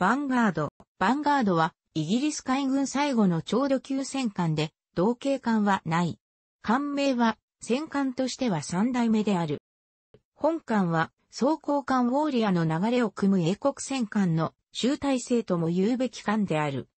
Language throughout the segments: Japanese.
ヴァンガード。ヴァンガードは、イギリス海軍最後のちょうど級戦艦で、同型艦はない。艦名は、戦艦としては三代目である。本艦は、装甲艦ウォーリアの流れを組む英国戦艦の集大成とも言うべき艦である。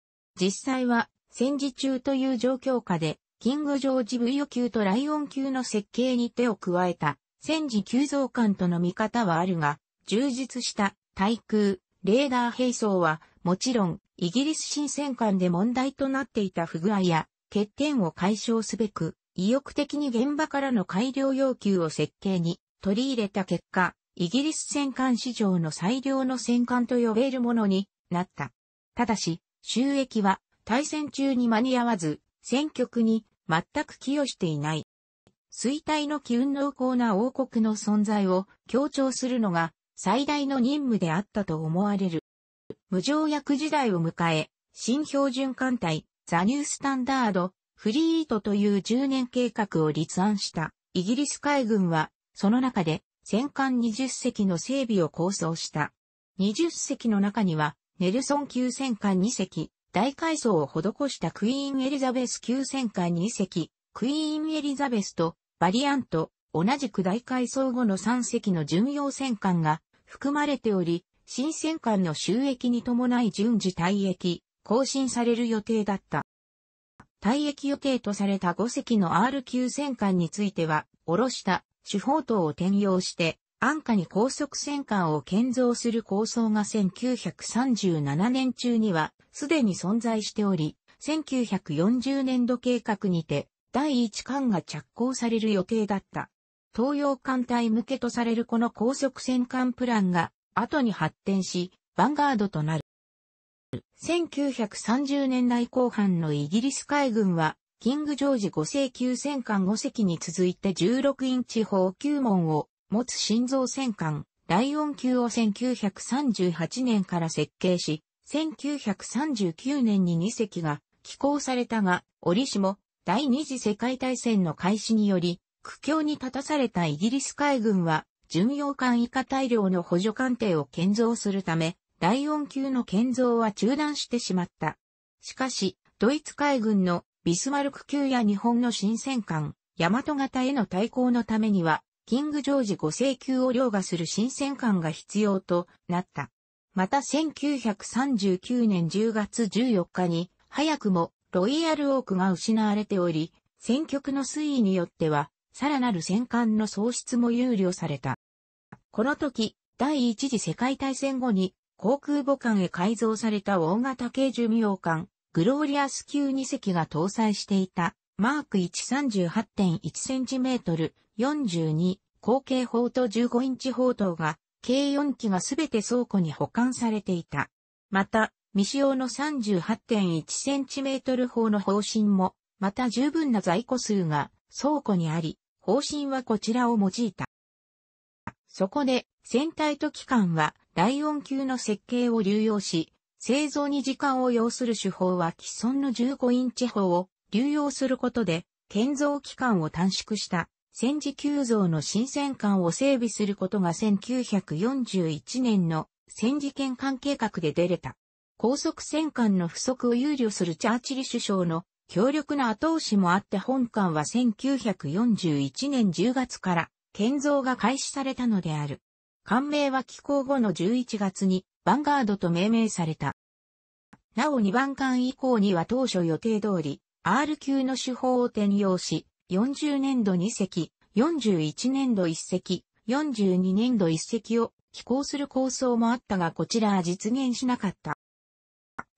実際は、戦時中という状況下で、キング・ジョージ・ブイヨ級とライオン級の設計に手を加えた、戦時急増艦との見方はあるが、充実した対空、レーダー兵装は、もちろん、イギリス新戦艦で問題となっていた不具合や、欠点を解消すべく、意欲的に現場からの改良要求を設計に取り入れた結果、イギリス戦艦史上の最良の戦艦と呼べるものになった。ただし、収益は対戦中に間に合わず、戦局に全く寄与していない。衰退の機運濃厚な王国の存在を強調するのが最大の任務であったと思われる。無条約時代を迎え、新標準艦隊、ザニュースタンダード、フリートという10年計画を立案したイギリス海軍は、その中で戦艦20隻の整備を構想した。20隻の中には、ネルソン級戦艦2隻、大改装を施したクイーンエリザベス級戦艦2隻、クイーンエリザベスとバリアント、同じく大改装後の3隻の巡洋戦艦が含まれており、新戦間の収益に伴い順次退役、更新される予定だった。退役予定とされた5隻の R 級戦艦については、下ろした主砲塔を転用して、安価に高速戦艦を建造する構想が1937年中にはすでに存在しており、1940年度計画にて第1艦が着工される予定だった。東洋艦隊向けとされるこの高速戦艦プランが後に発展し、ヴァンガードとなる。1930年代後半のイギリス海軍は、キングジョージ5世級戦艦5隻に続いて16インチ砲級門を持つ心臓戦艦、ライオン級を1938年から設計し、1939年に2隻が寄港されたが、折しも第二次世界大戦の開始により、苦境に立たされたイギリス海軍は、巡洋艦以下大量の補助艦艇を建造するため、第四級の建造は中断してしまった。しかし、ドイツ海軍のビスマルク級や日本の新戦艦、大和型への対抗のためには、キング・ジョージ5世級を凌駕する新戦艦が必要となった。また1939年10月14日に、早くもロイヤル・オークが失われており、戦局の推移によっては、さらなる戦艦の喪失も憂慮された。この時、第一次世界大戦後に航空母艦へ改造された大型軽寿命艦、グローリアス級2隻が搭載していた、マーク138.1センチメートル42後継砲と15インチ砲塔が、計4機がすべて倉庫に保管されていた。また、未使用の38.1センチメートル砲の方針も、また十分な在庫数が倉庫にあり、方針はこちらを用いた。そこで、船体と機関は、ライオン級の設計を流用し、製造に時間を要する手法は既存の15インチ砲を流用することで、建造期間を短縮した戦時急増の新戦艦を整備することが1941年の戦時権艦計画で出れた。高速戦艦の不足を憂慮するチャーチル首相の強力な後押しもあって本館は1941年10月から建造が開始されたのである。官名は寄港後の11月にヴァンガードと命名された。なお2番館以降には当初予定通り R 級の手法を転用し、40年度2隻、41年度1隻、42年度1隻を寄港する構想もあったがこちらは実現しなかった。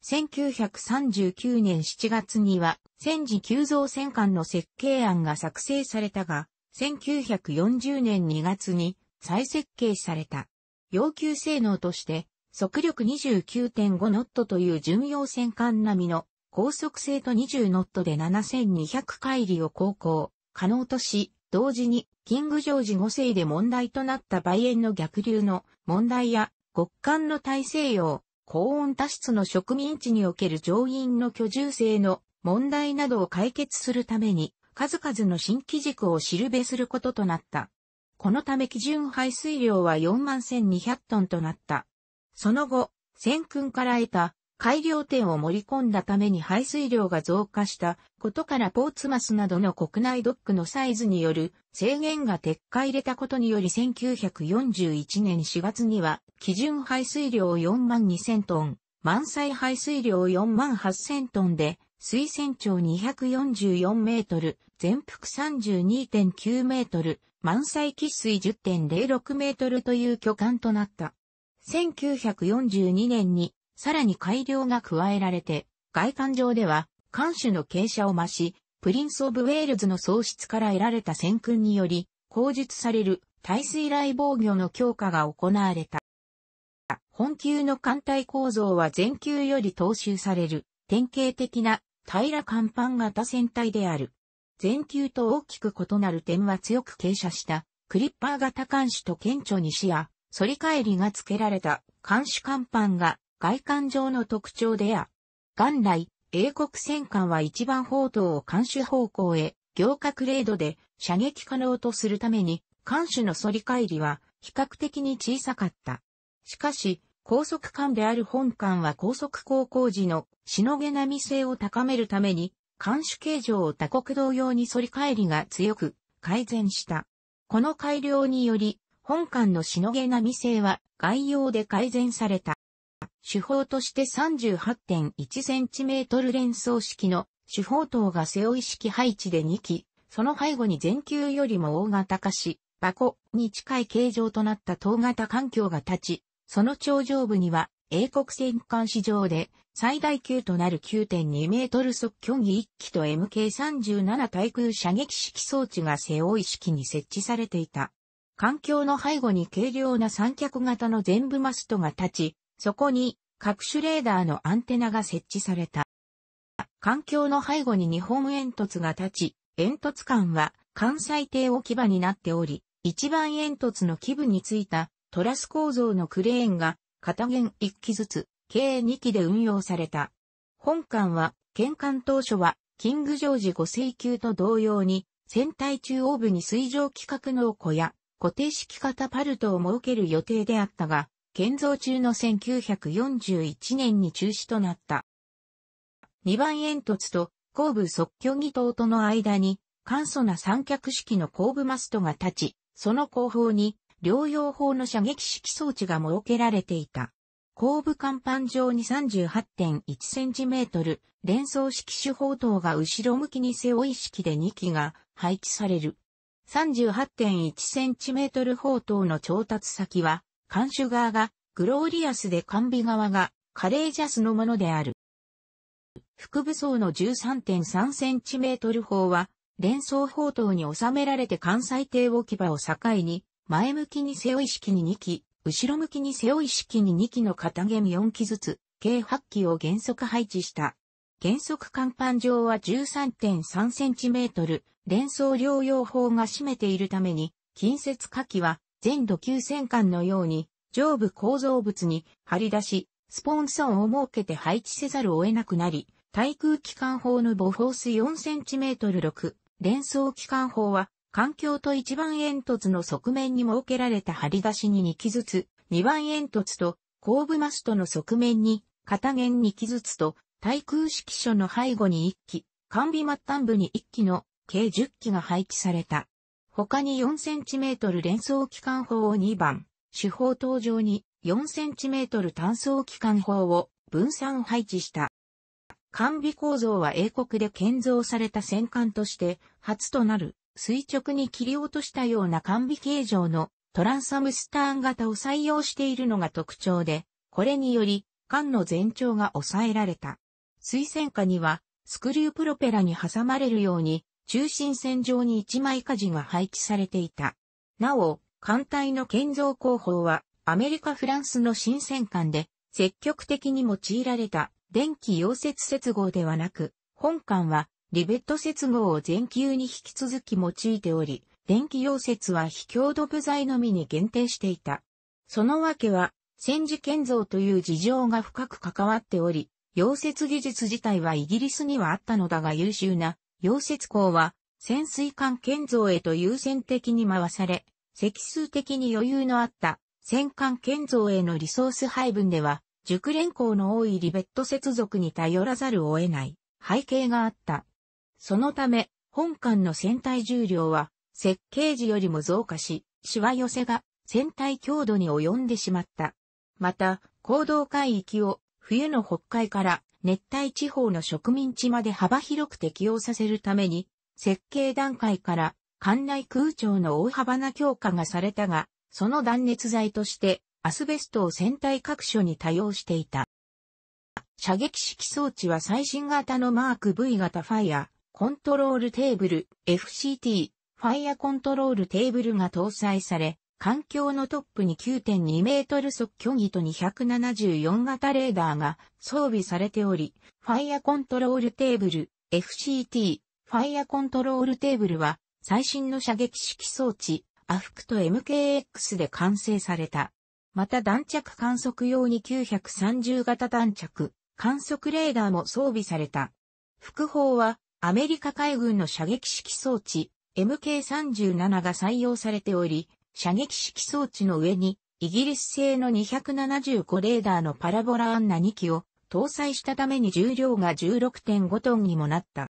1939年7月には戦時急増戦艦の設計案が作成されたが、1940年2月に再設計された。要求性能として、速力29.5ノットという巡洋戦艦並みの高速性と20ノットで7200回里を航行可能とし、同時にキングジョージ5世で問題となった梅園の逆流の問題や極寒の大西洋、高温多湿の植民地における上院の居住性の問題などを解決するために、数々の新基軸を知るべすることとなった。このため基準排水量は4万1200トンとなった。その後、先君から得た改良点を盛り込んだために排水量が増加したことからポーツマスなどの国内ドックのサイズによる制限が撤回れたことにより1941年4月には基準排水量4万2000トン、満載排水量4万8000トンで水泉長244メートル、全幅32.9メートル、満載喫水10.06メートルという巨漢となった。1942年にさらに改良が加えられて、外観上では、艦首の傾斜を増し、プリンス・オブ・ウェールズの喪失から得られた戦訓により、口述される耐水雷防御の強化が行われた。本級の艦隊構造は前級より踏襲される典型的な平ら艦板型船体である。前級と大きく異なる点は強く傾斜したクリッパー型艦首と顕著に視野、反り返りが付けられた艦首艦板が外観上の特徴であ。元来、英国戦艦は一番砲塔を艦首方向へ、行革レードで射撃可能とするために、艦首の反り返りは比較的に小さかった。しかし、高速艦である本艦は高速航行時のしのげなみ性を高めるために、艦首形状を他国同様に反り返りが強く改善した。この改良により、本艦のしのげなみ性は概要で改善された。手法として 38.1cm 連想式の手法塔が背負い式配置で2機、その背後に全球よりも大型化し、箱に近い形状となった塔型環境が立ち、その頂上部には英国戦艦市場で最大級となる9.2メートル速距離1機と MK37 対空射撃式装置が背負い式に設置されていた。環境の背後に軽量な三脚型の全部マストが立ち、そこに各種レーダーのアンテナが設置された。環境の背後に日本煙突が立ち、煙突間は関西艇置き場になっており、一番煙突の基部についたトラス構造のクレーンが片弦1機ずつ、計2機で運用された。本艦は、建艦当初は、キングジョージ5世級と同様に、船体中央部に水上規格の小や固定式型パルトを設ける予定であったが、建造中の1941年に中止となった。2番煙突と後部即興儀塔との間に簡素な三脚式の後部マストが立ち、その後方に療養法の射撃式装置が設けられていた。後部甲板上に 38.1cm 連装式手法塔が後ろ向きに背負い式で2機が配置される。38.1cm 砲塔の調達先は監守側がグローリアスで完備側がカレージャスのものである。副武装の 13.3cm 砲は連装砲塔に収められて関西艇置き場を境に前向きに背負い式に2機、後ろ向きに背負い式に2機の片弦4機ずつ、計8機を原則配置した。原則甲板上は 13.3cm、連装療養法が占めているために、近接火器は全土急戦艦のように、上部構造物に張り出し、スポンソンを設けて配置せざるを得なくなり、対空機関砲の母砲水 4cm6、連装機関砲は、環境と一番煙突の側面に設けられた張り出しに2機ずつ、2番煙突と後部マストの側面に、片弦2機ずつと、対空式所の背後に1機、完備末端部に1機の計10機が配置された。他に 4cm 連想機関砲を2番、手法登場に 4cm 単装機関砲を分散配置した。完備構造は英国で建造された戦艦として初となる垂直に切り落としたような完備形状のトランサムスターン型を採用しているのが特徴で、これにより艦の全長が抑えられた。水戦下にはスクリュープロペラに挟まれるように中心線上に一枚舵が配置されていた。なお、艦隊の建造工法は、アメリカ・フランスの新戦艦で、積極的に用いられた電気溶接接合ではなく、本艦はリベット接合を全球に引き続き用いており、電気溶接は非強度部材のみに限定していた。そのわけは、戦時建造という事情が深く関わっており、溶接技術自体はイギリスにはあったのだが優秀な溶接工は潜水艦建造へと優先的に回され、積数的に余裕のあった戦艦建造へのリソース配分では、熟練工の多いリベット接続に頼らざるを得ない背景があった。そのため、本艦の船体重量は設計時よりも増加し、しわ寄せが船体強度に及んでしまった。また、行動海域を冬の北海から熱帯地方の植民地まで幅広く適用させるために、設計段階から管内空調の大幅な強化がされたが、その断熱材としてアスベストを船体各所に多用していた。射撃式装置は最新型のマーク V 型ファイア、コントロールテーブル、FCT、ファイアコントロールテーブルが搭載され、環境のトップに9.2メートル速距離と274型レーダーが装備されており、ファイアコントロールテーブル、FCT、ファイアコントロールテーブルは、最新の射撃式装置、アフクと MKX で完成された。また弾着観測用に930型弾着、観測レーダーも装備された。副砲は、アメリカ海軍の射撃式装置、MK37 が採用されており、射撃式装置の上に、イギリス製の275レーダーのパラボラアンナ2機を搭載したために重量が16.5トンにもなった。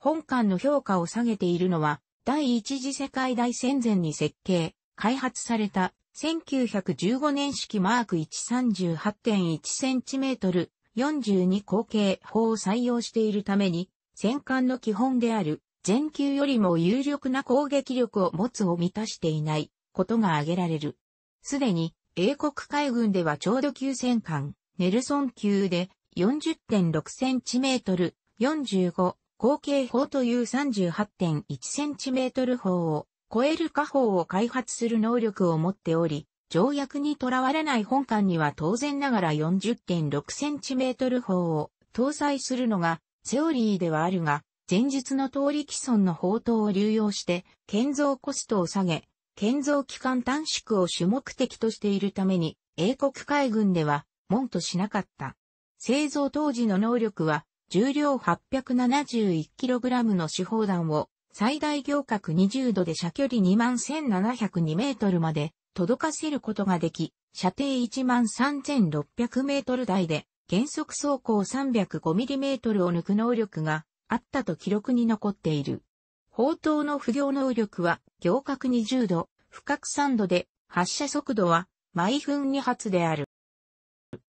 本艦の評価を下げているのは、第一次世界大戦前に設計、開発された1915年式マーク 138.1cm 42口径砲を採用しているために、戦艦の基本である全球よりも有力な攻撃力を持つを満たしていない。ことが挙げられる。すでに、英国海軍ではちょうど急戦艦、ネルソン級で40.6センチメートル、45、後継砲という38.1センチメートル砲を超える火砲を開発する能力を持っており、条約にとらわれない本艦には当然ながら40.6センチメートル砲を搭載するのがセオリーではあるが、前述の通り既存の砲塔を流用して建造コストを下げ、建造期間短縮を主目的としているために、英国海軍では、門としなかった。製造当時の能力は、重量 871kg の手砲弾を、最大行角20度で射距離21,702メートルまで届かせることができ、射程13,600メートル台で、原則走行 305mm を抜く能力があったと記録に残っている。砲塔の不良能力は、行角20度、深角3度で、発射速度は、毎分2発である。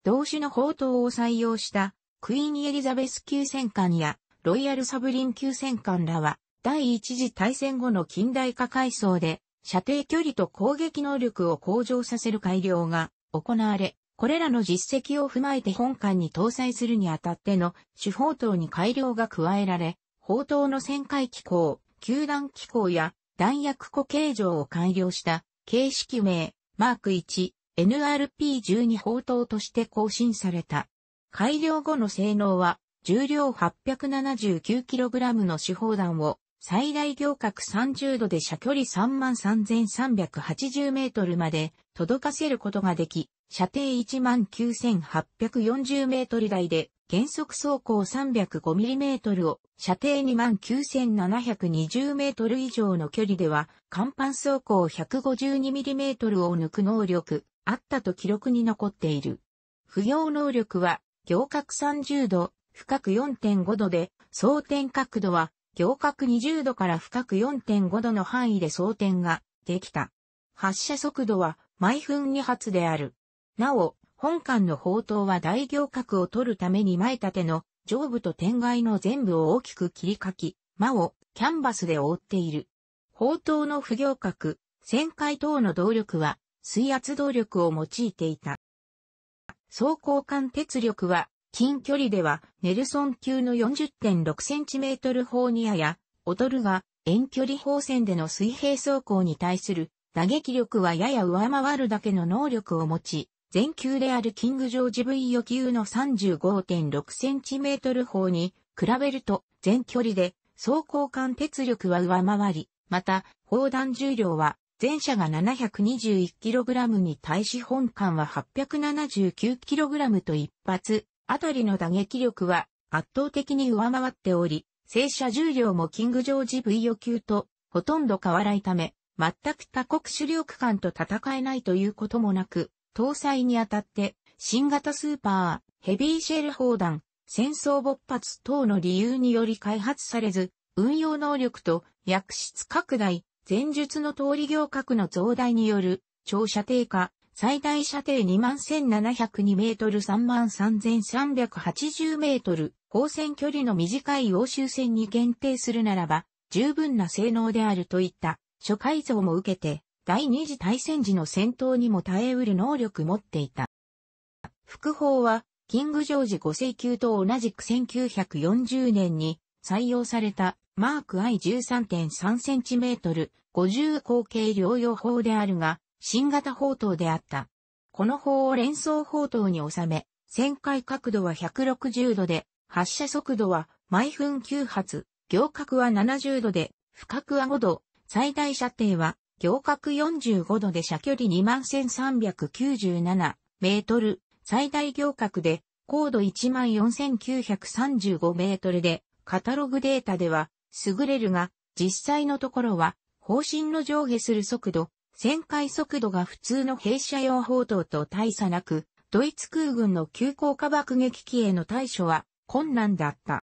同種の砲塔を採用した、クイーンエリザベス級戦艦や、ロイヤルサブリン級戦艦らは、第一次大戦後の近代化階層で、射程距離と攻撃能力を向上させる改良が行われ、これらの実績を踏まえて本艦に搭載するにあたっての主砲塔に改良が加えられ、砲塔の旋回機構、球団機構や弾薬庫形状を改良した形式名、マーク1、NRP12 砲塔として更新された。改良後の性能は、重量 879kg の手砲弾を最大行角30度で射距離33,380メートルまで届かせることができ、射程19,840メートル台で、原則走行3 0 5トルを射程29,720メートル以上の距離では、甲板走行1 5 2トルを抜く能力、あったと記録に残っている。不要能力は、行角30度、深く4.5度で、装填角度は、行角20度から深く4.5度の範囲で装填ができた。発射速度は毎分2発である。なお、本館の宝刀は大行革を取るために前立ての上部と天外の全部を大きく切り欠き、間をキャンバスで覆っている。宝刀の不行革、旋回等の動力は水圧動力を用いていた。走行間鉄力は近距離ではネルソン級の 40.6cm 砲にやや劣るが遠距離砲戦での水平走行に対する打撃力はやや上回るだけの能力を持ち、全球であるキング・ジョージ V 予級の 35.6cm 砲に比べると全距離で走行間鉄力は上回り、また砲弾重量は前者が 721kg に対し本艦は 879kg と一発あたりの打撃力は圧倒的に上回っており、正車重量もキング・ジョージ V 予級とほとんど変わらないため、全く他国主力艦と戦えないということもなく、搭載にあたって、新型スーパー、ヘビーシェル砲弾、戦争勃発等の理由により開発されず、運用能力と薬質拡大、前述の通り行革の増大による、長射程下、最大射程21,702メートル33,380メートル、放線距離の短い欧州線に限定するならば、十分な性能であるといった、初改造も受けて、第二次大戦時の戦闘にも耐えうる能力持っていた。副砲は、キング・ジョージ5世級と同じく1940年に採用されたマーク I13.3cm 50口径療養砲であるが、新型砲塔であった。この砲を連装砲塔に収め、旋回角度は160度で、発射速度は毎分9発、行角は70度で、深くは5度、最大射程は行角45度で射距離21,397メートル、最大行角で高度14,935メートルで、カタログデータでは優れるが、実際のところは、方針の上下する速度、旋回速度が普通の弊社用砲塔と大差なく、ドイツ空軍の急降下爆撃機への対処は困難だった。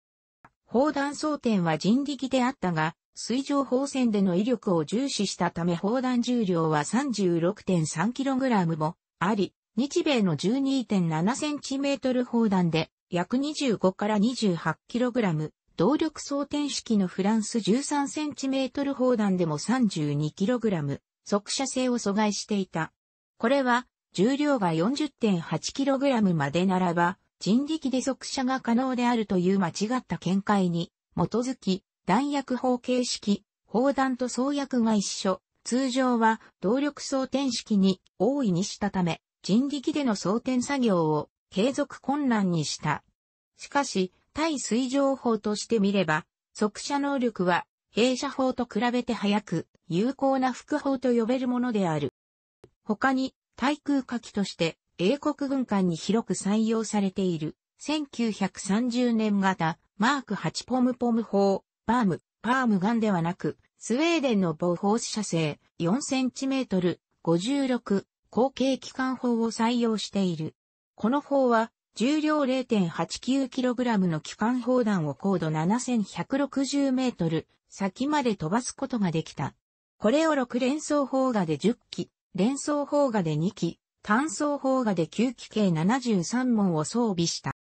砲弾装填は人力であったが、水上砲戦での威力を重視したため砲弾重量は 36.3kg もあり、日米の 12.7cm 砲弾で約25から 28kg、動力装填式のフランス 13cm 砲弾でも 32kg、速射性を阻害していた。これは、重量が 40.8kg までならば、人力で速射が可能であるという間違った見解に基づき、弾薬砲形式、砲弾と装薬が一緒。通常は動力装填式に大いにしたため、人力での装填作業を継続困難にした。しかし、対水上砲として見れば、速射能力は弊社砲と比べて早く、有効な副砲と呼べるものである。他に、対空火器として英国軍艦に広く採用されている1930年型マーク8ポムポム砲バーム、パームガンではなく、スウェーデンの防法射精4センチメートル56後継機関砲を採用している。この砲は重量 0.89kg の機関砲弾を高度7160メートル先まで飛ばすことができた。これを6連装砲画で10機、連装砲画で2機、単装砲画で9機計73門を装備した。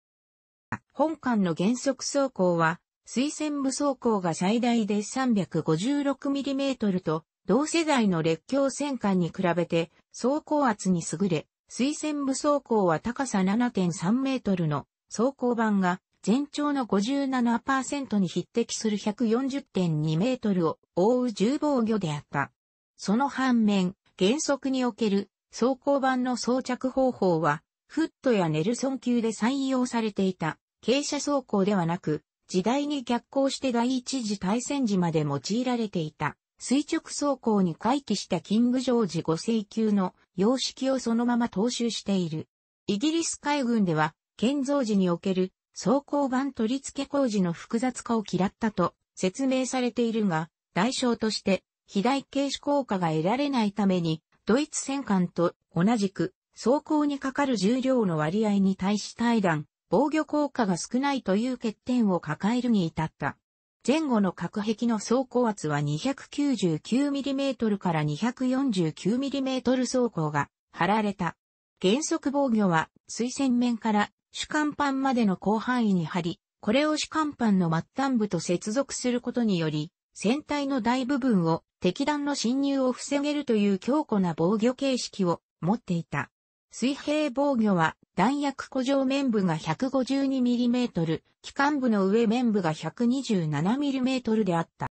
本艦の原則走行は推薦部装甲が最大で 356mm と、同世代の列強戦艦に比べて、走行圧に優れ、推薦部装甲は高さ7.3メートルの走行板が全長の57%に匹敵する140.2メートルを覆う重防御であった。その反面、原則における走行板の装着方法は、フットやネルソン級で採用されていた傾斜走行ではなく、時代に逆行して第一次大戦時まで用いられていた垂直走行に回帰したキングジョージ5世級の様式をそのまま踏襲している。イギリス海軍では建造時における装甲板取り付け工事の複雑化を嫌ったと説明されているが、代償として肥大軽視効果が得られないために、ドイツ戦艦と同じく装甲にかかる重量の割合に対し対弾、防御効果が少ないという欠点を抱えるに至った。前後の隔壁の走行圧は 299mm から 249mm 走行が張られた。原則防御は水線面から主幹板までの広範囲に張り、これを主幹板の末端部と接続することにより、船体の大部分を敵弾の侵入を防げるという強固な防御形式を持っていた。水平防御は弾薬庫上面部が 152mm、機関部の上面部が 127mm であった。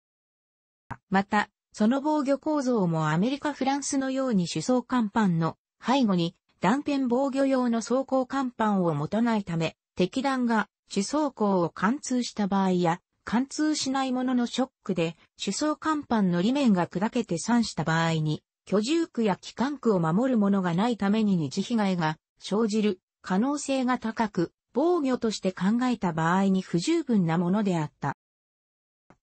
また、その防御構造もアメリカ・フランスのように主装甲板の背後に断片防御用の装甲甲板を持たないため、敵弾が主装甲を貫通した場合や、貫通しないもののショックで主装甲板の裏面が砕けて散した場合に、居住区や帰還区を守るものがないために二次被害が生じる可能性が高く、防御として考えた場合に不十分なものであった。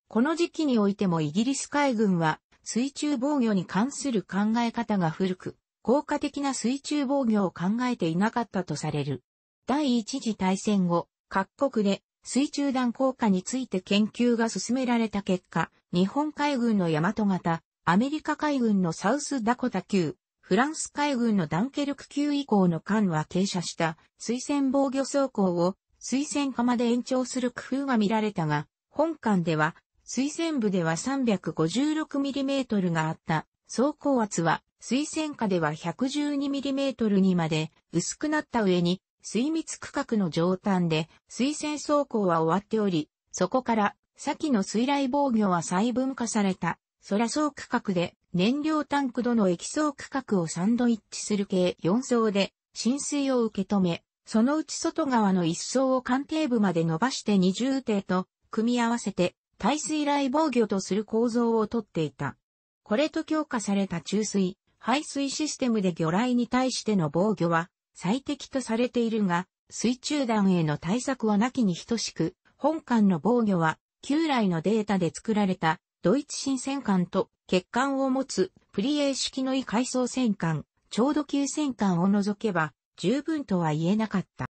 この時期においてもイギリス海軍は水中防御に関する考え方が古く、効果的な水中防御を考えていなかったとされる。第一次大戦後、各国で水中弾効果について研究が進められた結果、日本海軍の大和型アメリカ海軍のサウスダコタ級、フランス海軍のダンケルク級以降の艦は傾斜した水戦防御走行を水下まで延長する工夫が見られたが、本艦では水戦部では 356mm があった走行圧は水戦下では 112mm にまで薄くなった上に水密区画の上端で水戦走行は終わっており、そこから先の水雷防御は細分化された空層区画で燃料タンク度の液層区画をサンドイッチする計4層で浸水を受け止め、そのうち外側の1層を艦艇部まで伸ばして二重艇と組み合わせて耐水雷防御とする構造をとっていた。これと強化された注水、排水システムで魚雷に対しての防御は最適とされているが、水中弾への対策はなきに等しく、本艦の防御は旧来のデータで作られたドイツ新戦艦と欠艦を持つプリエー式の異階層戦艦、超ど級戦艦を除けば十分とは言えなかった。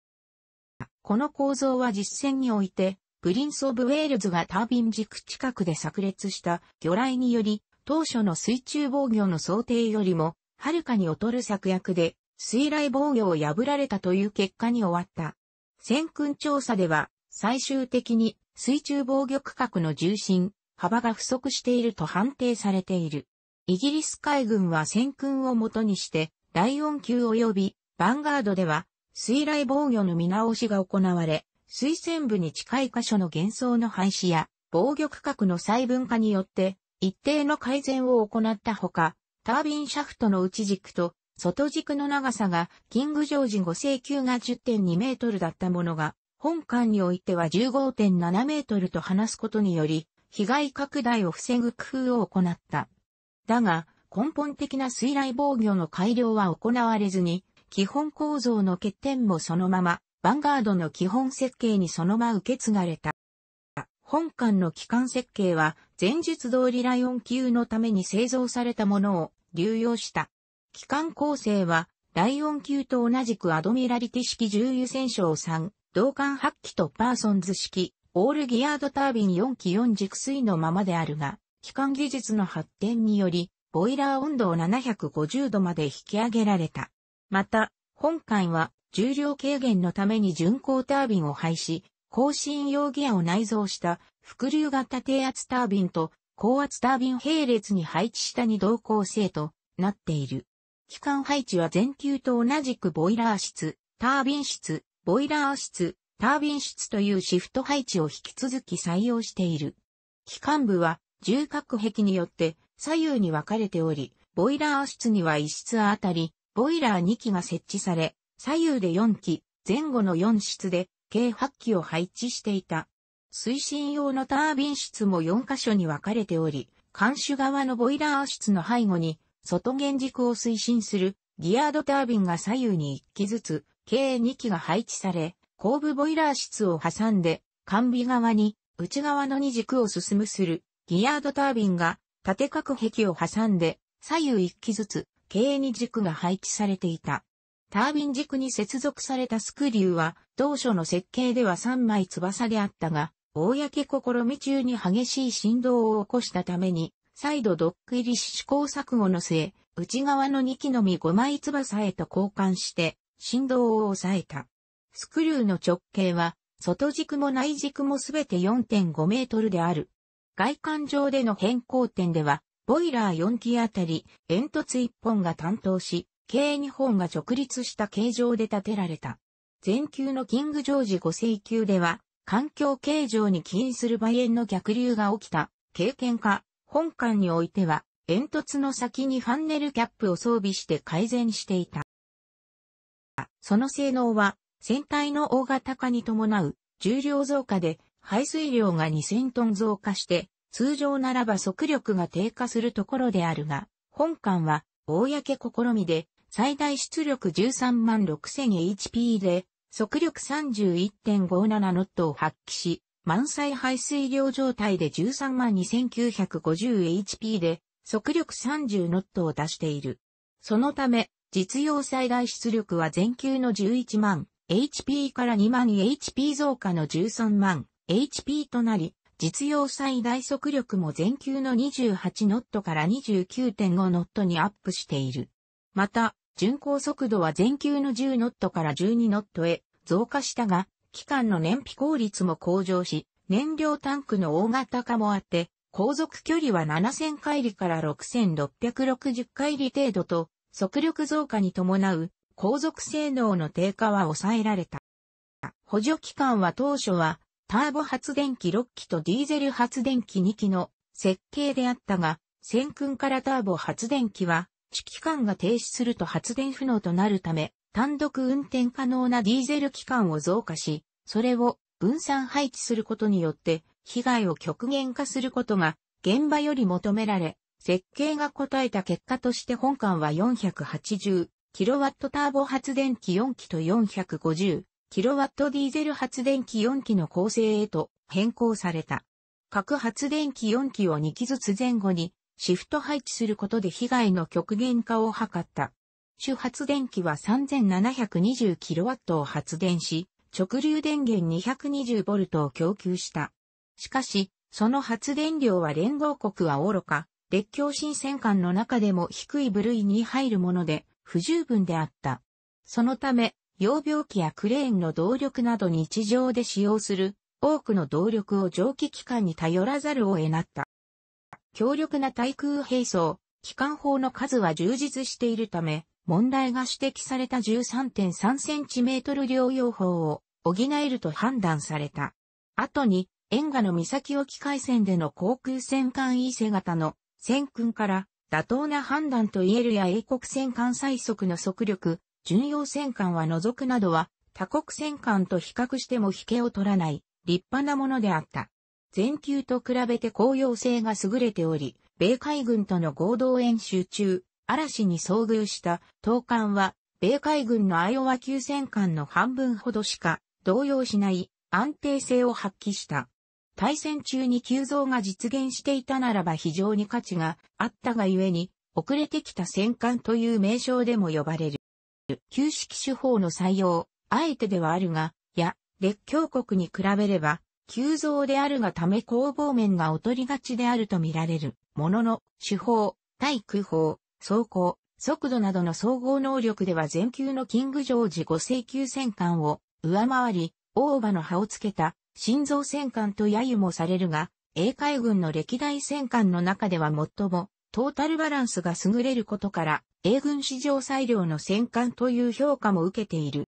この構造は実戦において、プリンス・オブ・ウェールズがタービン軸近くで炸裂した魚雷により、当初の水中防御の想定よりも、はるかに劣る策略で、水雷防御を破られたという結果に終わった。戦訓調査では、最終的に水中防御区画の重心、幅が不足していると判定されている。イギリス海軍は戦訓をもとにして、ライオン級及び、ヴァンガードでは、水雷防御の見直しが行われ、水線部に近い箇所の幻想の廃止や、防御区画の細分化によって、一定の改善を行ったほか、タービンシャフトの内軸と外軸の長さが、キングジョージ5世級が10.2メートルだったものが、本館においては15.7メートルと話すことにより、被害拡大を防ぐ工夫を行った。だが、根本的な水雷防御の改良は行われずに、基本構造の欠点もそのまま、ヴァンガードの基本設計にそのまま受け継がれた。本館の機関設計は、前述通りライオン級のために製造されたものを流用した。機関構成は、ライオン級と同じくアドミラリティ式重油戦勝3、同艦8機とパーソンズ式、オールギアードタービン4機4軸水のままであるが、機関技術の発展により、ボイラー温度を750度まで引き上げられた。また、本艦は重量軽減のために巡航タービンを廃止、更新用ギアを内蔵した伏流型低圧タービンと高圧タービン並列に配置した二動構成となっている。機関配置は前級と同じくボイラー室、タービン室、ボイラー室、タービン室というシフト配置を引き続き採用している。機関部は重角壁によって左右に分かれており、ボイラー室には1室あたり、ボイラー2機が設置され、左右で4機、前後の4室で計8機を配置していた。推進用のタービン室も4箇所に分かれており、監視側のボイラー室の背後に、外原軸を推進するギアードタービンが左右に1機ずつ、計2機が配置され、後部ボイラー室を挟んで、完備側に内側の2軸を進むするギアードタービンが縦隔壁を挟んで左右1機ずつ計2軸が配置されていた。タービン軸に接続されたスクリューは当初の設計では3枚翼であったが、公試み中に激しい振動を起こしたために、再度ドック入りし試行錯誤の末、内側の2機のみ5枚翼へと交換して振動を抑えた。スクリューの直径は、外軸も内軸もすべて4.5メートルである。外観上での変更点では、ボイラー4機あたり、煙突1本が担当し、計2本が直立した形状で建てられた。全球のキング・ジョージ5世級では、環境形状に起因する梅園の逆流が起きた経験か、本館においては、煙突の先にファンネルキャップを装備して改善していた。その性能は船体の大型化に伴う重量増加で排水量が2000トン増加して、通常ならば速力が低下するところであるが、本艦は、公試みで、最大出力13万 6000HP で、速力31.57ノットを発揮し、満載排水量状態で13万 2950HP で、速力30ノットを出している。そのため、実用最大出力は全球の11万 HP から2万 HP 増加の13万 HP となり、実用最大速力も全球の28ノットから29.5ノットにアップしている。また、巡航速度は全球の10ノットから12ノットへ増加したが、機関の燃費効率も向上し、燃料タンクの大型化もあって、航続距離は7000回里から6660回里程度と、速力増加に伴う航続性能の低下は抑えられた。補助機関は当初は、ターボ発電機6機とディーゼル発電機2機の設計であったが、先訓からターボ発電機は、主揮官が停止すると発電不能となるため、単独運転可能なディーゼル機関を増加し、それを分散配置することによって、被害を極限化することが、現場より求められ、設計が答えた結果として本館は480キロワットターボ発電機4機と450キロワットディーゼル発電機4機の構成へと変更された。各発電機4機を2機ずつ前後にシフト配置することで被害の極限化を図った。主発電機は 3720kW を発電し、直流電源 220V を供給した。しかし、その発電量は連合国は愚か、列強新戦艦の中でも低い部類に入るもので、不十分であった。そのため、溶病器やクレーンの動力など日常で使用する多くの動力を蒸気機関に頼らざるを得なった。強力な対空兵装、機関砲の数は充実しているため、問題が指摘された 13.3cm 療養法を補えると判断された。後に、沿岸の岬沖海戦での航空戦艦伊勢型の戦艦から妥当な判断と言えるや英国戦艦最速の速力、巡洋戦艦は除くなどは、他国戦艦と比較しても引けを取らない、立派なものであった。全球と比べて公用性が優れており、米海軍との合同演習中、嵐に遭遇した東艦は、米海軍のアイオワ級戦艦の半分ほどしか動揺しない安定性を発揮した。対戦中に急増が実現していたならば非常に価値があったがゆえに、遅れてきた戦艦という名称でも呼ばれる。旧式手法の採用、あえてではあるが、や、列強国に比べれば、急増であるがため攻防面が劣りがちであると見られる。ものの、手法、対空砲、走行、速度などの総合能力では全球のキング・ジョージ5世級戦艦を上回り、大場の葉をつけた心臓戦艦と揶揄もされるが、英海軍の歴代戦艦の中では最も、トータルバランスが優れることから、英軍史上最良の戦艦という評価も受けている。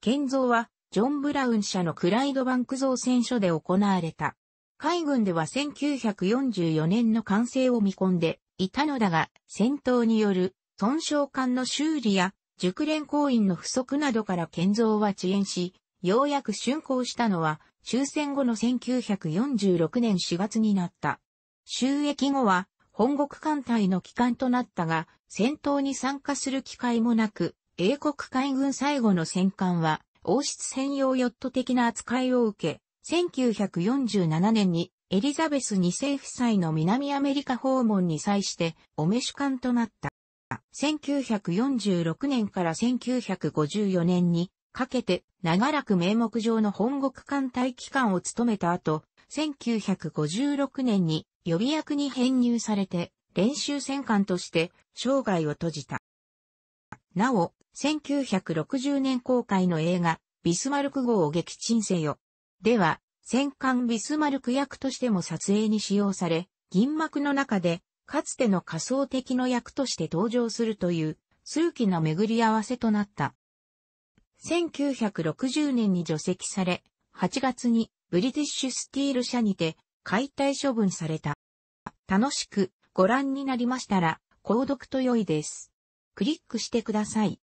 建造は、ジョン・ブラウン社のクライドバンク造船所で行われた。海軍では1944年の完成を見込んでいたのだが、戦闘による損傷艦の修理や熟練行員の不足などから建造は遅延し、ようやく竣工したのは終戦後の1946年4月になった。収益後は本国艦隊の機関となったが、戦闘に参加する機会もなく、英国海軍最後の戦艦は王室専用ヨット的な扱いを受け、1947年にエリザベス2世夫妻の南アメリカ訪問に際してお召し艦となった。1946年から1954年にかけて長らく名目上の本国艦隊機関を務めた後、1956年に予備役に編入されて練習戦艦として生涯を閉じた。なお、1960年公開の映画、ビスマルク号を撃沈せよ。では、戦艦ビスマルク役としても撮影に使用され、銀幕の中で、かつての仮想的の役として登場するという、数奇な巡り合わせとなった。1960年に除籍され、8月にブリティッシュスティール社にて解体処分された。楽しくご覧になりましたら、購読と良いです。クリックしてください。